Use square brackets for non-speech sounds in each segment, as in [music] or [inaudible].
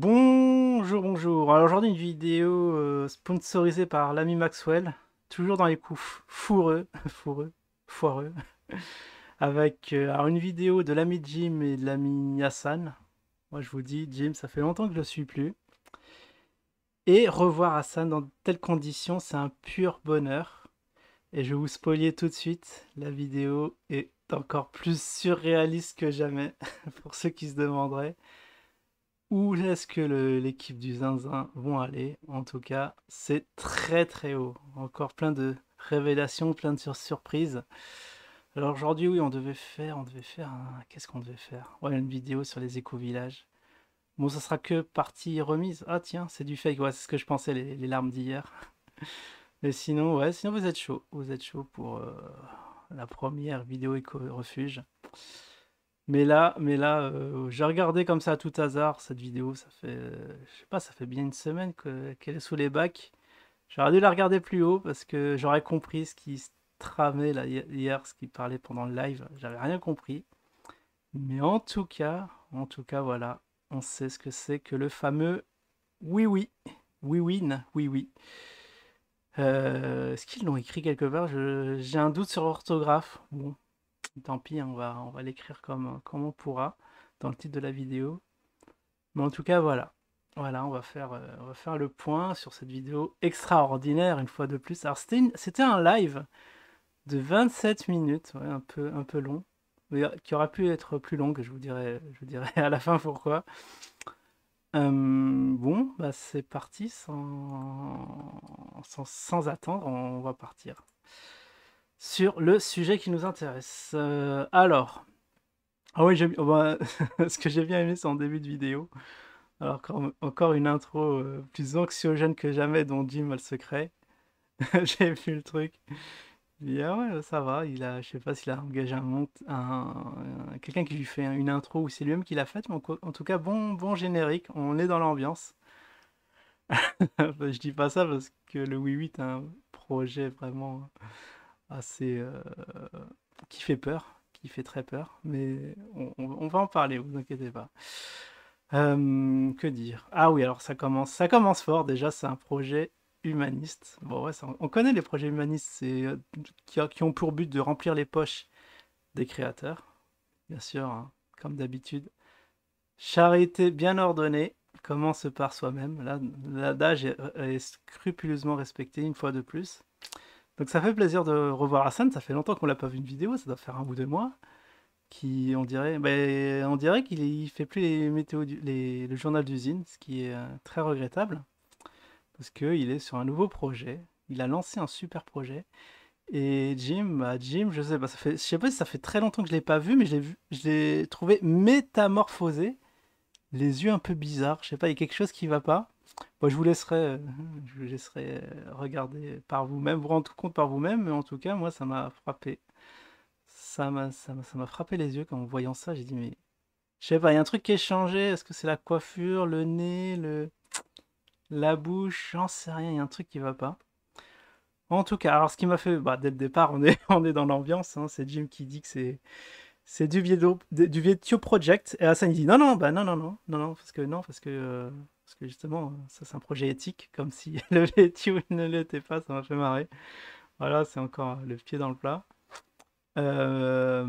Bonjour, bonjour. Alors aujourd'hui, une vidéo euh, sponsorisée par l'ami Maxwell, toujours dans les coups fourreux, [laughs] fourreux, foireux, [laughs] avec euh, une vidéo de l'ami Jim et de l'ami Hassan. Moi, je vous dis, Jim, ça fait longtemps que je ne suis plus. Et revoir Hassan dans telles conditions, c'est un pur bonheur. Et je vais vous spoiler tout de suite, la vidéo est encore plus surréaliste que jamais, [laughs] pour ceux qui se demanderaient où est-ce que l'équipe du Zinzin vont aller. En tout cas, c'est très très haut. Encore plein de révélations, plein de surprises. Alors aujourd'hui, oui, on devait faire, on devait faire, un... qu'est-ce qu'on devait faire Ouais, une vidéo sur les éco-villages. Bon, ça sera que partie remise. Ah tiens, c'est du fake. Ouais, c'est ce que je pensais, les, larmes d'hier. [laughs] Mais sinon, ouais, sinon vous êtes chaud. Vous êtes chaud pour euh, la première vidéo éco-refuge. Mais là, mais là euh, j'ai regardé comme ça à tout hasard cette vidéo. Ça fait, euh, je sais pas, ça fait bien une semaine qu'elle est sous les bacs. J'aurais dû la regarder plus haut parce que j'aurais compris ce qui se tramait là, hier, ce qui parlait pendant le live. J'avais rien compris. Mais en tout cas, en tout cas, voilà, on sait ce que c'est que le fameux oui oui, oui win, oui oui. Euh, est-ce qu'ils l'ont écrit quelque part J'ai un doute sur l'orthographe. Bon, Tant pis, hein, on va, on va l'écrire comme, comme on pourra dans le titre de la vidéo. Mais en tout cas, voilà. Voilà, on va faire, euh, le point sur cette vidéo extraordinaire une fois de plus. Alors c'était un live de 27 minutes, un peu, un peu long, euh, qui aura pu être plus long, Je vous dirai, je vous dirai [laughs] à la fin pourquoi. Hum, bon, bah c'est parti sans, sans, sans attendre, on va partir sur le sujet qui nous intéresse. Euh, alors, ah oui, oh bah, [laughs] ce que j'ai bien aimé, c'est en début de vidéo. Alors, encore, une intro euh, plus anxiogène que jamais, dont Jim a le secret. [laughs] j'ai vu le truc. Et, ah ouais, ça va. Il a, je sais pas s'il a engagé un, monde, un, quelqu'un qui lui fait une intro ou c'est lui-même qui l'a faite, mais en, tout cas, bon, bon générique. On est dans l'ambiance. [laughs] je dis pas ça parce que le Wii 8 est un projet vraiment assez. Euh, qui fait peur, qui fait très peur, mais on, va en parler, vous inquiétez pas. Euh, que dire Ah oui, alors ça commence, ça commence fort. Déjà, c'est un projet humaniste. Bon, on connaît les projets humanistes euh, qui, qui, ont pour but de remplir les poches des créateurs, bien sûr, hein, comme d'habitude. Charité bien ordonnée commence par soi-même. L'adage est scrupuleusement respecté une fois de plus. Donc ça fait plaisir de revoir Hassan, ça fait longtemps qu'on l'a pas vu une vidéo, ça doit faire un ou deux mois. Qui, on dirait, ben, on dirait qu'il ne fait plus les météos le journal d'usine, ce qui est euh, très regrettable, parce qu'il est sur un nouveau projet, il a lancé un super projet, et Jim, bah, Jim, je sais ça fait, je sais pas si ça fait très longtemps que je l'ai pas vu, mais je l'ai vu, je l'ai trouvé métamorphosé, les yeux un peu bizarres, je sais pas, il y a quelque chose qui va pas. Bon, bah, je vous laisserai, euh, [laughs] je vous euh, regarder par vous-même, vous rendre compte par vous-même, mais en tout cas, moi, ça m'a frappé. Ça m'a, ça, m'a, frappé les yeux quand en voyant ça, j'ai dit, mais je sais pas, il y a un truc qui est changé. Est-ce que c'est la coiffure, le nez, le... [tsk] la bouche J'en sais rien, il y a un truc qui va pas. En tout cas, alors ce qui m'a fait, bah, dès le départ, on est, [laughs] on est dans l'ambiance. Hein, c'est Jim qui dit que c'est c'est du vidéo du Video Project et Hassan il dit non non bah non non non non non parce que non parce que euh, parce que justement, ça c'est un projet éthique, comme si [laughs] le VTU ne l'était pas, ça m'a fait marrer. Voilà, c'est encore le pied dans le plat. Euh,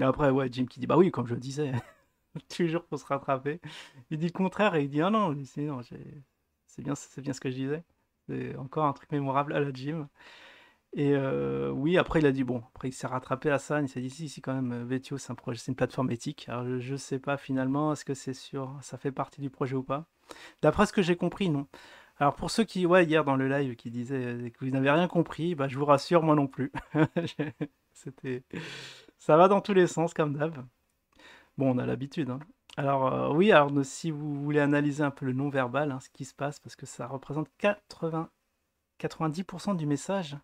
après, ouais, Jim qui dit Bah oui, comme je le disais, [laughs] toujours pour se rattraper. Il dit le contraire et il dit Ah non, c'est bien, bien ce que je disais. C'est encore un truc mémorable à la Jim. Et euh, oui, après, il a dit bon, après, il s'est rattrapé à ça. Il s'est dit si, si, quand même, euh, Vetio, c'est projet, c'est une plateforme éthique. Alors, je ne sais pas finalement, est-ce que c'est sûr, ça fait partie du projet ou pas. D'après ce que j'ai compris, non. Alors, pour ceux qui, ouais, hier dans le live, qui disaient euh, que vous n'avez rien compris, bah, je vous rassure, moi non plus. [laughs] C'était. Ça va dans tous les sens, comme d'hab. Bon, on a l'habitude. Hein. Alors oui, alors si vous voulez analyser un peu le non-verbal, hein, ce qui se passe, parce que ça représente 80, 90% du message,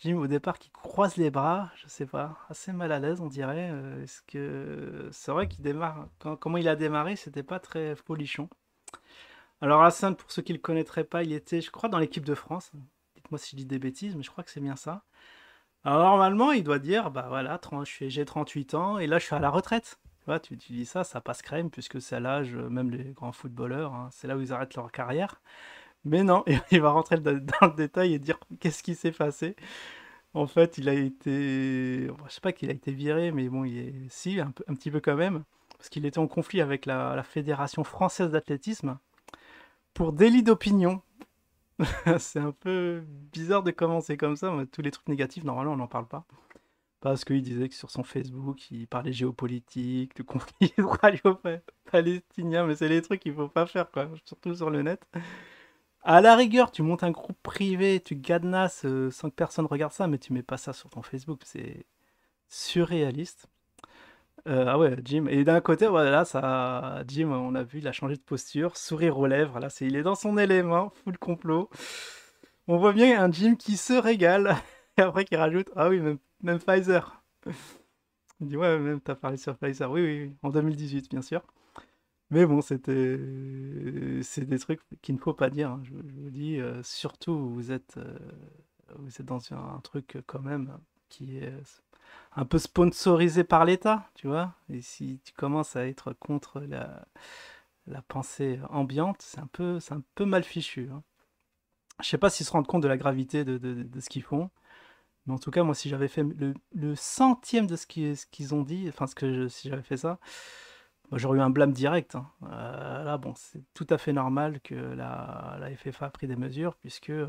Jim au départ qui croise les bras, je sais pas, assez mal à l'aise on dirait. Euh, est-ce que c'est vrai qu'il démarre comment il a démarré, c'était pas très polichon. Alors Hassan, pour ceux qui le connaîtraient pas, il était, je crois, dans l'équipe de France. Dites-moi si je dis des bêtises, mais je crois que c'est bien ça. Alors normalement, il doit dire, bah voilà, j'ai 38 ans et là je suis à la retraite. Tu tu, dis ça, ça passe crème puisque c'est à l'âge, même les grands footballeurs, hein, c'est là où ils arrêtent leur carrière. Mais non, [laughs] il va rentrer dans le détail et dire qu'est-ce qui s'est passé. En fait, il a été. Je sais pas qu'il a été viré, mais bon, il est... si, un, petit peu quand même. Parce qu'il était en conflit avec la, Fédération française d'athlétisme pour délit d'opinion. [laughs] c'est un peu bizarre de commencer comme ça. tous les trucs négatifs, normalement, on n'en parle pas. Parce qu'il disait que sur son Facebook, il parlait géopolitique, de conflit [laughs] israélo-palestinien, mais c'est les trucs qu'il faut pas faire, Surtout sur le net. À la rigueur, tu montes un groupe privé, tu gadnasses euh, sans que personne regarde ça, mais tu mets pas ça sur ton Facebook, c'est surréaliste. Euh, ah ouais, Jim. Et d'un côté, voilà, ça, Jim, on a vu, il a changé de posture, sourire aux lèvres. Là, c'est, il est dans son élément, hein, full complot. On voit bien un Jim qui se régale [laughs] et après qui rajoute, ah oui, même, Pfizer. [laughs] Il dit ouais, même t'as parlé sur Pfizer. oui, oui, en 2018, bien sûr. Mais bon, c'était c'est des trucs qu'il ne faut pas dire. Hein. Je, vous dis, euh, surtout vous êtes euh, vous êtes dans un, truc euh, quand même qui est un peu sponsorisé par l'État, tu vois. Et si tu commences à être contre la, la pensée ambiante, c'est un peu c'est un peu mal fichu. Je hein. Je sais pas s'ils se rendent compte de la gravité de, de, ce qu'ils font. Mais en tout cas, moi, si j'avais fait le, centième de ce qu'ils ont dit, enfin, ce que si j'avais fait ça, j'aurais eu un blâme direct. Hein. Euh, là, bon, c'est tout à fait normal que la, FFA a pris des mesures, puisque, euh,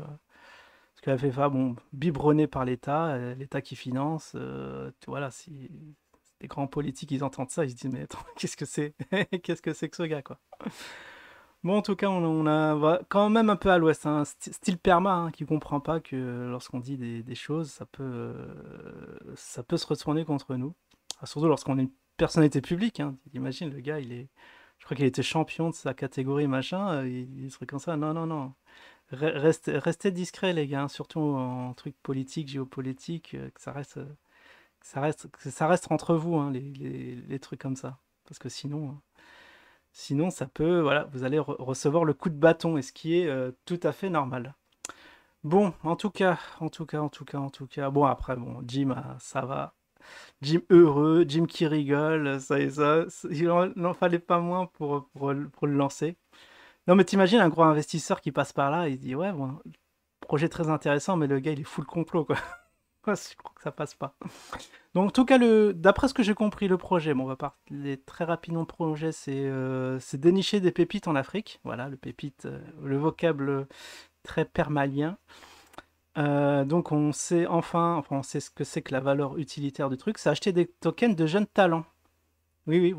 la FFA, bon, biberonnée par l'État, euh, l'État qui finance, voilà, si les grands politiques, ils entendent ça, ils se disent, mais attends, [laughs] qu'est-ce que c'est [laughs] Qu'est-ce que c'est que ce gars, quoi Bon, en tout cas, on, on a quand même un peu à l'ouest, un hein. style perma, hein, qui comprend pas que lorsqu'on dit des, des, choses, ça peut, ça peut se retourner contre nous. Ah, surtout lorsqu'on est une personnalité publique. Hein. Imagine, le gars, il est, je crois qu'il était champion de sa catégorie, machin. Euh, il, serait comme ça. Non, non, non. Reste, restez discret, les gars, hein, surtout en truc politique, géopolitique, euh, euh, que ça reste, que ça reste, ça reste entre vous, hein, les, trucs comme ça. Parce que sinon, hein, sinon, ça peut, voilà, vous allez recevoir le coup de bâton, et ce qui est tout à fait normal. Bon, en tout cas, en tout cas, en tout cas, en tout cas, bon après, bon, Jim, ça va, Jim heureux, Jim qui rigole, ça et ça. Il n'en fallait pas moins pour, le lancer. Non, mais t'imagines un gros investisseur qui passe par là, et il dit Ouais, bon, projet très intéressant, mais le gars, il est full complot, quoi. [laughs] Je crois que ça passe pas. Donc, en tout cas, d'après ce que j'ai compris, le projet, bon, on va parler très rapidement. Projet, euh, c'est, dénicher des pépites en Afrique. Voilà, le pépite, euh, le vocable très permalien. Euh, donc on sait enfin, enfin on sait ce que c'est que la valeur utilitaire du truc, c'est acheter des tokens de jeunes talents. Oui, oui,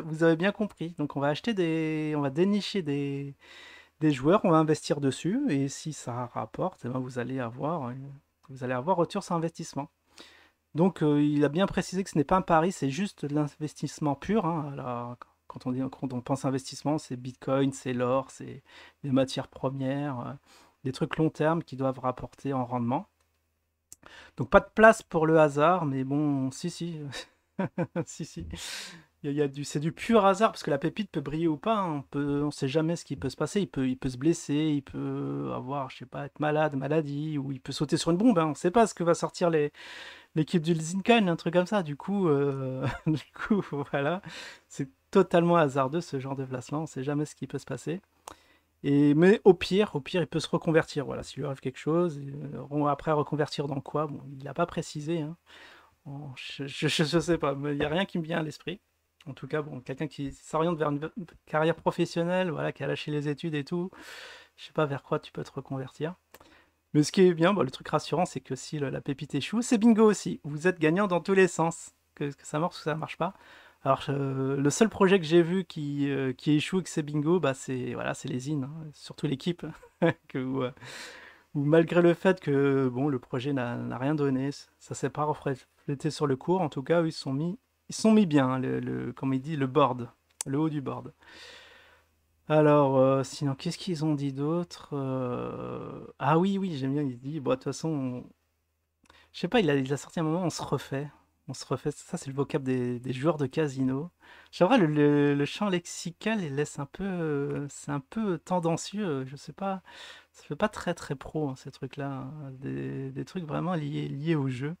vous, avez bien compris. Donc on va acheter des, on va dénicher des, des joueurs, on va investir dessus, et si ça rapporte, eh ben, vous allez avoir, vous allez avoir retour sur investissement. Donc euh, il a bien précisé que ce n'est pas un pari, c'est juste de l'investissement pur. Hein. Alors, quand on, dit, quand on pense investissement, c'est Bitcoin, c'est l'or, c'est les matières premières. Euh, des trucs long terme qui doivent rapporter en rendement. Donc pas de place pour le hasard, mais bon, si, si. [laughs] si, si. Il y a du, c'est du pur hasard parce que la pépite peut briller ou pas. Hein. On peut, on sait jamais ce qui peut se passer. Il peut, il peut se blesser, il peut avoir, je sais pas, être malade, maladie, ou il peut sauter sur une bombe. Hein. On ne sait pas ce que va sortir les, l'équipe du Zinken, un truc comme ça. Du coup, euh, [laughs] du coup, voilà, c'est totalement hasardeux ce genre de placement. On ne sait jamais ce qui peut se passer mais au pire, au pire, il peut se reconvertir. Voilà, s'il lui arrive quelque chose, euh, après reconvertir dans quoi bon, Il n'a pas précisé. Hein. je ne sais pas, il n'y a rien qui me vient à l'esprit. En tout cas, bon, quelqu'un qui s'oriente vers une carrière professionnelle, voilà, qui a lâché les études et tout, je sais pas vers quoi tu peux te reconvertir. Mais ce qui est bien, le truc rassurant, c'est que si la, pépite échoue, c'est bingo aussi. Vous êtes gagnant dans tous les sens, que, ça marche ou ça ça marche pas. Alors, le seul projet que j'ai vu qui, euh, qui échoue, que c'est bingo, bah, c'est voilà, les in, hein, surtout l'équipe, [laughs] euh, malgré le fait que bon, le projet n'a rien donné, ça ne s'est pas reflété sur le cours, en tout cas, ils sont mis, ils sont mis bien, hein, le, comme il dit, le board, le haut du board. Alors, euh, sinon, qu'est-ce qu'ils ont dit d'autre Ah oui, oui, j'aime bien, il dit, de toute façon, on... je sais pas, il a, il a sorti un moment, on se refait, on se refait. Ça, c'est le vocable des, joueurs de casino. J'aimerais le, le, champ lexical, il laisse un peu. C'est un peu tendancieux. Je sais pas. Ça fait pas très très pro, hein, ces trucs-là. Hein. Des, trucs vraiment liés, liés au jeu.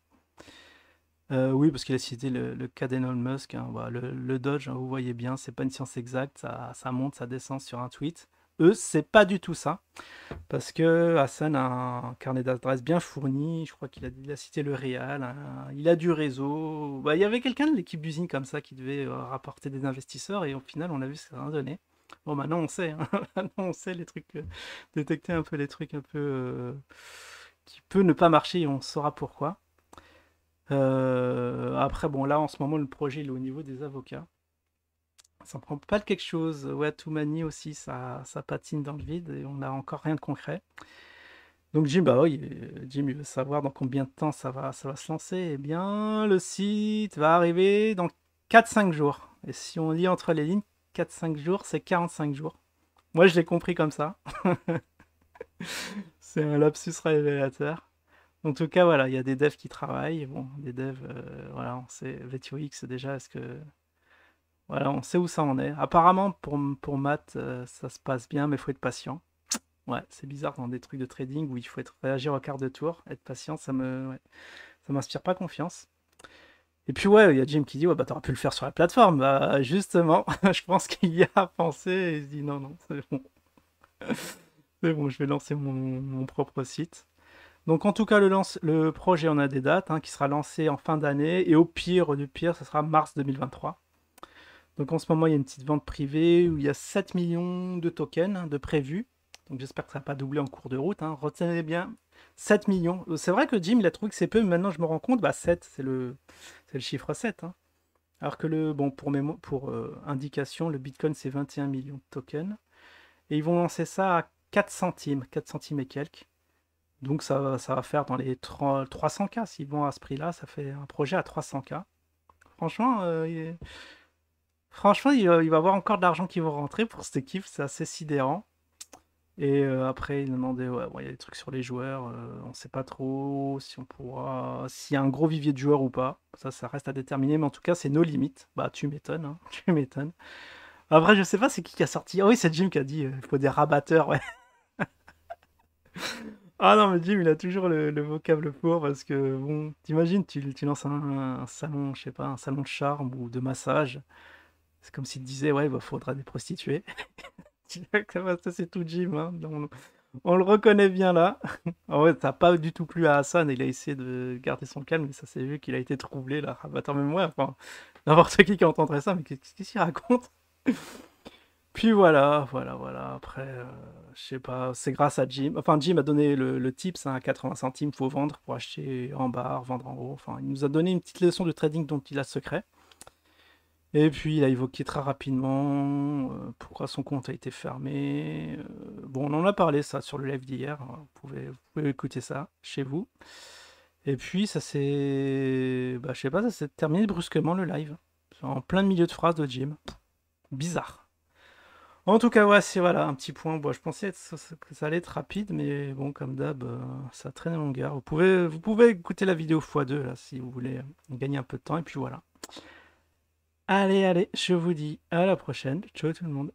Euh, oui, parce qu'il a cité le, le Musk. Hein. le, Dodge, vous voyez bien, c'est pas une science exacte. Ça, ça monte, ça descend sur un tweet. Eux, c'est pas du tout ça. Parce que Hassan a un carnet d'adresses bien fourni. Je crois qu'il a, cité le Real. Hein, il a du réseau. Bah, il y avait quelqu'un de l'équipe d'usine comme ça qui devait euh, rapporter des investisseurs. Et au final, on a vu ce que ça a donné. Bon, maintenant, on sait. Hein. [laughs] maintenant, on sait les trucs. Euh, détecter un peu les trucs un peu. Euh, qui peut ne pas marcher et on saura pourquoi. après, bon, là, en ce moment, le projet, est au niveau des avocats ça prend pas de quelque chose. Ouais, to Many aussi, ça, patine dans le vide et on n'a encore rien de concret. Donc Jim, bah oui, Jim, il veut savoir dans combien de temps ça va, ça va se lancer. Eh bien, le site va arriver dans 4-5 jours. Et si on lit entre les lignes, 4-5 jours, c'est 45 jours. Moi, je l'ai compris comme ça. [laughs] c'est un lapsus révélateur. En tout cas, voilà, il y a des devs qui travaillent. Bon, des devs, euh, voilà, on sait, VTOX déjà, est-ce que voilà, on sait où ça en est. Apparemment, pour, pour Matt, euh, ça se passe bien, mais il faut être patient. Ouais, c'est bizarre dans des trucs de trading où il faut être, réagir au quart de tour. Être patient, ça me, ça m'inspire pas confiance. Et puis ouais, il y a Jim qui dit ouais bah t'aurais pu le faire sur la plateforme. Bah, justement, [laughs] je pense qu'il y a pensé penser. il se dit non non c'est bon, c'est bon, je vais lancer mon, propre site. Donc en tout cas le, lance, le projet on a des dates hein, qui sera lancé en fin d'année et au pire du pire ce sera mars 2023. Donc en ce moment, il y a une petite vente privée où il y a 7 millions de tokens hein, de prévus. Donc j'espère que ça n'a pas doublé en cours de route. Hein. Retenez bien, 7 millions. Euh, c'est vrai que Jim, il a trouvé que c'est peu, mais maintenant je me rends compte, bah 7, c'est le, chiffre 7. Hein. Alors que le, bon, pour, pour euh, indication, le Bitcoin, c'est 21 millions de tokens. Et ils vont lancer ça à 4 centimes, 4 centimes et quelques. Donc ça, va faire dans les 300K. S'ils vont à ce prix-là, ça fait un projet à 300K. Franchement, euh, Franchement, il va, y avoir encore de l'argent qui va rentrer pour cette équipe, c'est assez sidérant. Et euh, après, il demandait, ouais, bon, il y a des trucs sur les joueurs, euh, on ne sait pas trop si on pourra, s'il y a un gros vivier de joueurs ou pas. Ça, ça reste à déterminer, mais en tout cas, c'est nos limites. Bah, tu m'étonnes, hein, [laughs] tu m'étonnes. Après, je sais pas, c'est qui qui a sorti. Ah oui, c'est Jim qui a dit, euh, il faut des rabatteurs, ouais. [laughs] ah non, mais Jim, il a toujours le, vocable pour parce que, bon, t'imagines, tu, tu lances un, salon, je sais pas, un salon de charme ou de massage. C'est comme s'il disait, ouais, il bah, va faudra des prostituées. [laughs] ça, c'est tout Jim. Hein, on, le reconnaît bien là. [laughs] en vrai, ça n'a pas du tout plu à Hassan. Il a essayé de garder son calme, mais ça s'est vu qu'il a été troublé là. Ah, bah, attends, même moi, enfin, n'importe qui qui entendrait ça, mais qu'est-ce qu'il raconte [laughs] Puis voilà, voilà, voilà. Après, euh, je sais pas, c'est grâce à Jim. Enfin, Jim a donné le, le tips hein, à 80 centimes, faut vendre pour acheter en bar, vendre en haut. Enfin, il nous a donné une petite leçon de trading dont il a secret. Et puis il a évoqué très rapidement euh, pourquoi son compte a été fermé. Euh, bon, on en a parlé ça sur le live d'hier. Hein, vous, pouvez, écouter ça chez vous. Et puis ça s'est, bah, je sais pas, ça s'est terminé brusquement le live en plein milieu de phrase de Jim. Bizarre. En tout cas, ouais, c'est voilà un petit point. Bon, je pensais que ça allait être rapide, mais bon, comme d'hab, euh, ça traîne en longueur. Vous pouvez, vous pouvez écouter la vidéo x2 là si vous voulez gagner un peu de temps. Et puis voilà. Allez, allez, je vous dis à la prochaine. Ciao tout le monde.